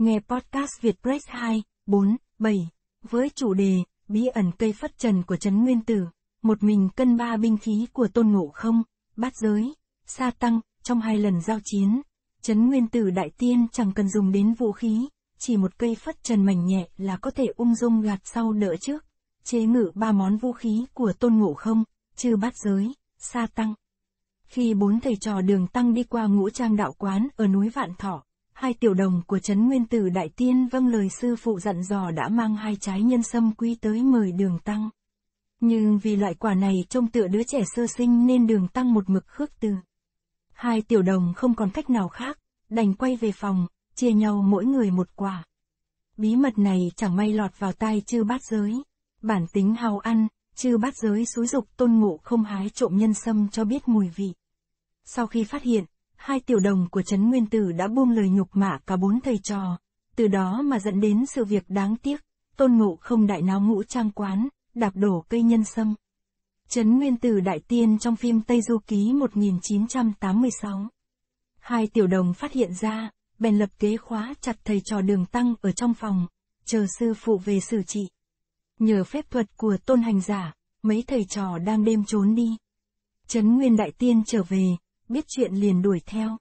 Nghe podcast Việt Press 2, 4, 7, với chủ đề Bí ẩn cây phất trần của Trấn Nguyên Tử, một mình cân ba binh khí của Tôn Ngộ Không, bát giới, sa tăng, trong hai lần giao chiến, Trấn Nguyên Tử Đại Tiên chẳng cần dùng đến vũ khí, chỉ một cây phất trần mảnh nhẹ là có thể ung dung gạt sau đỡ trước, chế ngự ba món vũ khí của Tôn Ngộ Không, chư bát giới, sa tăng. Khi bốn thầy trò đường tăng đi qua ngũ trang đạo quán ở núi Vạn Thọ hai tiểu đồng của Trấn Nguyên Tử Đại Tiên vâng lời sư phụ dặn dò đã mang hai trái nhân sâm quý tới mời đường tăng. Nhưng vì loại quả này trông tựa đứa trẻ sơ sinh nên đường tăng một mực khước từ. Hai tiểu đồng không còn cách nào khác, đành quay về phòng, chia nhau mỗi người một quả. Bí mật này chẳng may lọt vào tay chư bát giới. Bản tính hào ăn, chư bát giới xúi dục tôn ngộ không hái trộm nhân sâm cho biết mùi vị. Sau khi phát hiện, hai tiểu đồng của Trấn Nguyên Tử đã buông lời nhục mạ cả bốn thầy trò, từ đó mà dẫn đến sự việc đáng tiếc, tôn ngộ không đại náo ngũ trang quán, đạp đổ cây nhân sâm. Trấn Nguyên Tử đại tiên trong phim Tây Du Ký 1986. Hai tiểu đồng phát hiện ra, bèn lập kế khóa chặt thầy trò đường tăng ở trong phòng, chờ sư phụ về xử trị. Nhờ phép thuật của tôn hành giả, mấy thầy trò đang đêm trốn đi. Trấn Nguyên Đại Tiên trở về, biết chuyện liền đuổi theo.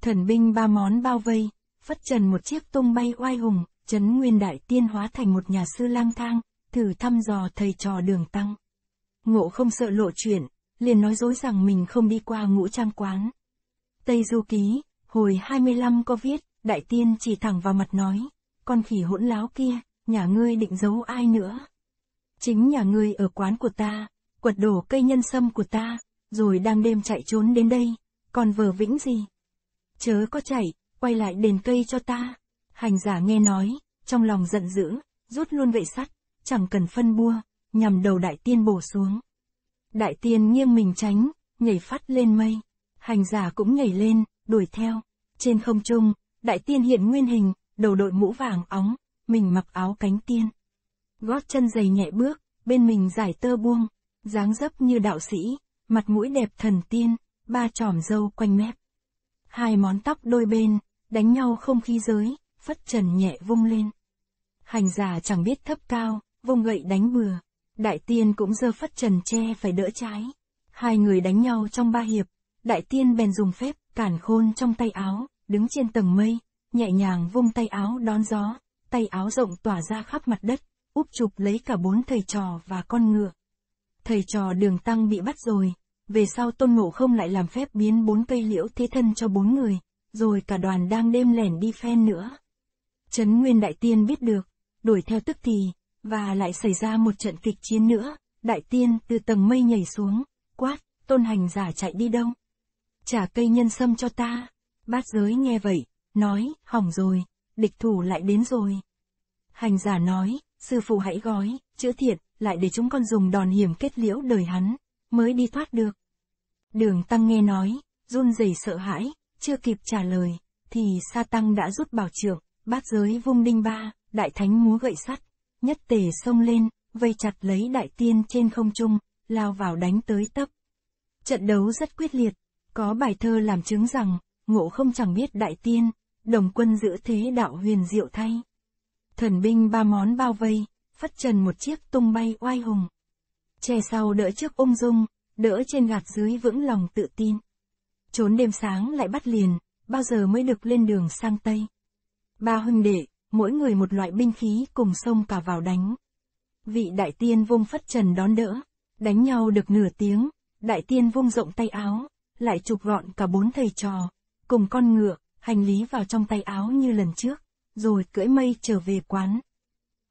Thần binh ba món bao vây, phất trần một chiếc tung bay oai hùng, chấn nguyên đại tiên hóa thành một nhà sư lang thang, thử thăm dò thầy trò đường tăng. Ngộ không sợ lộ chuyện, liền nói dối rằng mình không đi qua ngũ trang quán. Tây Du Ký, hồi 25 có viết, đại tiên chỉ thẳng vào mặt nói, con khỉ hỗn láo kia, nhà ngươi định giấu ai nữa? Chính nhà ngươi ở quán của ta, quật đổ cây nhân sâm của ta, rồi đang đêm chạy trốn đến đây, còn vờ vĩnh gì. Chớ có chạy, quay lại đền cây cho ta. Hành giả nghe nói, trong lòng giận dữ, rút luôn vệ sắt, chẳng cần phân bua, nhằm đầu đại tiên bổ xuống. Đại tiên nghiêng mình tránh, nhảy phát lên mây. Hành giả cũng nhảy lên, đuổi theo. Trên không trung, đại tiên hiện nguyên hình, đầu đội mũ vàng óng, mình mặc áo cánh tiên. Gót chân giày nhẹ bước, bên mình giải tơ buông, dáng dấp như đạo sĩ, mặt mũi đẹp thần tiên, ba tròm dâu quanh mép. Hai món tóc đôi bên, đánh nhau không khí giới, phất trần nhẹ vung lên. Hành giả chẳng biết thấp cao, vung gậy đánh bừa. Đại tiên cũng dơ phất trần che phải đỡ trái. Hai người đánh nhau trong ba hiệp, đại tiên bèn dùng phép, cản khôn trong tay áo, đứng trên tầng mây, nhẹ nhàng vung tay áo đón gió, tay áo rộng tỏa ra khắp mặt đất, úp chụp lấy cả bốn thầy trò và con ngựa thầy trò đường tăng bị bắt rồi, về sau tôn ngộ không lại làm phép biến bốn cây liễu thế thân cho bốn người, rồi cả đoàn đang đêm lẻn đi phen nữa. Trấn Nguyên Đại Tiên biết được, đuổi theo tức thì, và lại xảy ra một trận kịch chiến nữa, Đại Tiên từ tầng mây nhảy xuống, quát, tôn hành giả chạy đi đâu? Trả cây nhân sâm cho ta, bát giới nghe vậy, nói, hỏng rồi, địch thủ lại đến rồi. Hành giả nói, sư phụ hãy gói, chữa thiện, lại để chúng con dùng đòn hiểm kết liễu đời hắn, mới đi thoát được. Đường Tăng nghe nói, run rẩy sợ hãi, chưa kịp trả lời, thì Sa Tăng đã rút bảo trưởng, bát giới vung đinh ba, đại thánh múa gậy sắt, nhất tề xông lên, vây chặt lấy đại tiên trên không trung, lao vào đánh tới tấp. Trận đấu rất quyết liệt, có bài thơ làm chứng rằng, ngộ không chẳng biết đại tiên, đồng quân giữ thế đạo huyền diệu thay. Thần binh ba món bao vây, phất trần một chiếc tung bay oai hùng. Che sau đỡ trước ung dung, đỡ trên gạt dưới vững lòng tự tin. Trốn đêm sáng lại bắt liền, bao giờ mới được lên đường sang Tây. Ba huynh đệ, mỗi người một loại binh khí cùng sông cả vào đánh. Vị đại tiên vung phất trần đón đỡ, đánh nhau được nửa tiếng, đại tiên vung rộng tay áo, lại chụp gọn cả bốn thầy trò, cùng con ngựa, hành lý vào trong tay áo như lần trước, rồi cưỡi mây trở về quán.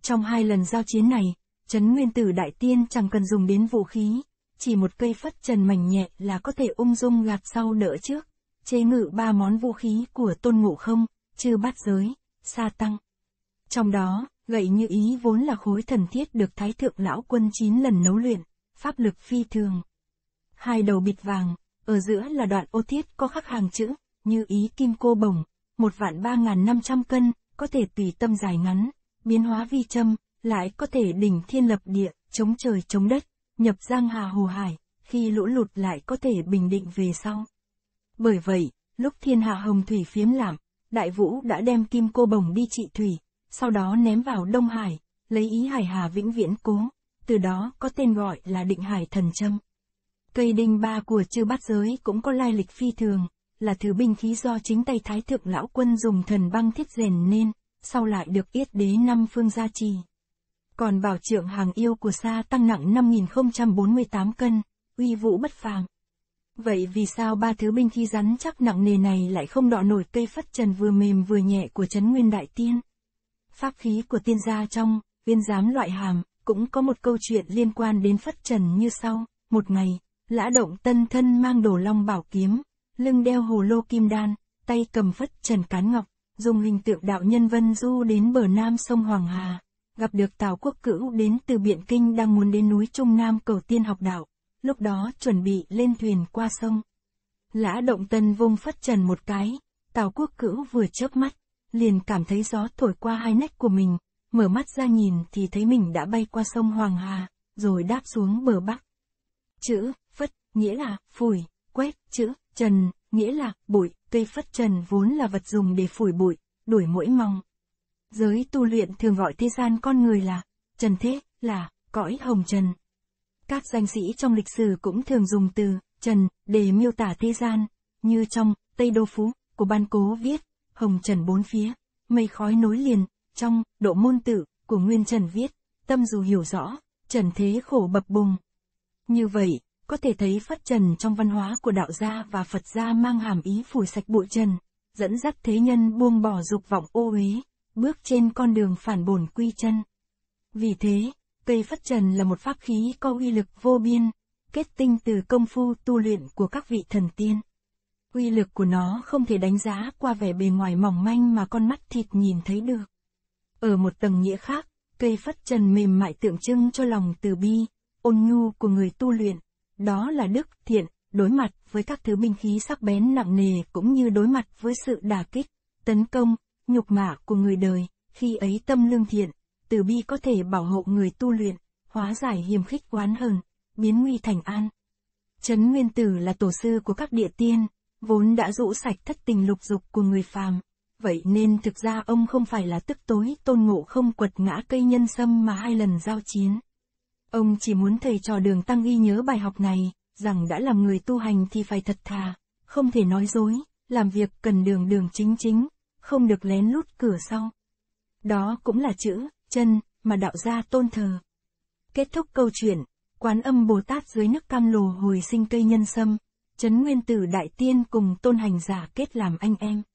Trong hai lần giao chiến này, chấn Nguyên Tử Đại Tiên chẳng cần dùng đến vũ khí, chỉ một cây phất trần mảnh nhẹ là có thể ung dung gạt sau đỡ trước, chế ngự ba món vũ khí của tôn ngộ không, chư bát giới, sa tăng. Trong đó, gậy như ý vốn là khối thần thiết được Thái Thượng Lão Quân chín lần nấu luyện, pháp lực phi thường. Hai đầu bịt vàng, ở giữa là đoạn ô thiết có khắc hàng chữ, như ý kim cô bồng, một vạn ba ngàn năm trăm cân, có thể tùy tâm dài ngắn, biến hóa vi châm, lại có thể đỉnh thiên lập địa, chống trời chống đất, nhập giang hà hồ hải, khi lũ lụt lại có thể bình định về sau. Bởi vậy, lúc thiên hạ hồng thủy phiếm làm, đại vũ đã đem kim cô bồng đi trị thủy, sau đó ném vào Đông Hải, lấy ý hải hà vĩnh viễn cố, từ đó có tên gọi là định hải thần châm. Cây đinh ba của chư bát giới cũng có lai lịch phi thường, là thứ binh khí do chính tay thái thượng lão quân dùng thần băng thiết rèn nên, sau lại được yết đế năm phương gia trì. Còn bảo trưởng hàng yêu của Sa tăng nặng 5048 cân, uy vũ bất phàm. Vậy vì sao ba thứ binh khi rắn chắc nặng nề này lại không đọ nổi cây phất trần vừa mềm vừa nhẹ của chấn nguyên đại tiên? Pháp khí của tiên gia trong, viên giám loại hàm, cũng có một câu chuyện liên quan đến phất trần như sau. Một ngày, lã động tân thân mang đồ long bảo kiếm, lưng đeo hồ lô kim đan, tay cầm phất trần cán ngọc, dùng hình tượng đạo nhân Vân Du đến bờ nam sông Hoàng Hà, gặp được Tào Quốc Cửu đến từ Biện Kinh đang muốn đến núi Trung Nam cầu tiên học đạo, lúc đó chuẩn bị lên thuyền qua sông. Lã Động Tân vung phất trần một cái, Tào Quốc Cửu vừa chớp mắt, liền cảm thấy gió thổi qua hai nách của mình, mở mắt ra nhìn thì thấy mình đã bay qua sông Hoàng Hà, rồi đáp xuống bờ Bắc. Chữ, phất, nghĩa là, phủi, quét, chữ, trần, nghĩa là, bụi, cây phất trần vốn là vật dùng để phủi bụi, đuổi mũi mong. Giới tu luyện thường gọi thế gian con người là, trần thế, là, cõi hồng trần. Các danh sĩ trong lịch sử cũng thường dùng từ, trần, để miêu tả thế gian, như trong, Tây Đô Phú, của Ban Cố viết, hồng trần bốn phía, mây khói nối liền, trong, độ môn tử, của Nguyên Trần viết, tâm dù hiểu rõ, trần thế khổ bập bùng. Như vậy, có thể thấy phát trần trong văn hóa của đạo gia và Phật gia mang hàm ý phủ sạch bụi trần, dẫn dắt thế nhân buông bỏ dục vọng ô uế, bước trên con đường phản bổn quy chân. Vì thế, cây phát trần là một pháp khí có uy lực vô biên, kết tinh từ công phu tu luyện của các vị thần tiên. Uy lực của nó không thể đánh giá qua vẻ bề ngoài mỏng manh mà con mắt thịt nhìn thấy được. Ở một tầng nghĩa khác, cây phát trần mềm mại tượng trưng cho lòng từ bi, ôn nhu của người tu luyện, đó là đức thiện, đối mặt với các thứ binh khí sắc bén nặng nề cũng như đối mặt với sự đả kích, tấn công, nhục mạ của người đời, khi ấy tâm lương thiện, từ bi có thể bảo hộ người tu luyện, hóa giải hiềm khích oán hờn, biến nguy thành an. Trấn Nguyên Tử là tổ sư của các địa tiên, vốn đã rũ sạch thất tình lục dục của người phàm. Vậy nên thực ra ông không phải là tức tối tôn ngộ không quật ngã cây nhân sâm mà hai lần giao chiến. Ông chỉ muốn thầy trò đường tăng y nhớ bài học này, rằng đã làm người tu hành thì phải thật thà, không thể nói dối, làm việc cần đường đường chính chính, không được lén lút cửa sau. Đó cũng là chữ, chân, mà đạo gia tôn thờ. Kết thúc câu chuyện, quán âm Bồ Tát dưới nước cam lồ hồi sinh cây nhân sâm, chấn nguyên tử đại tiên cùng tôn hành giả kết làm anh em.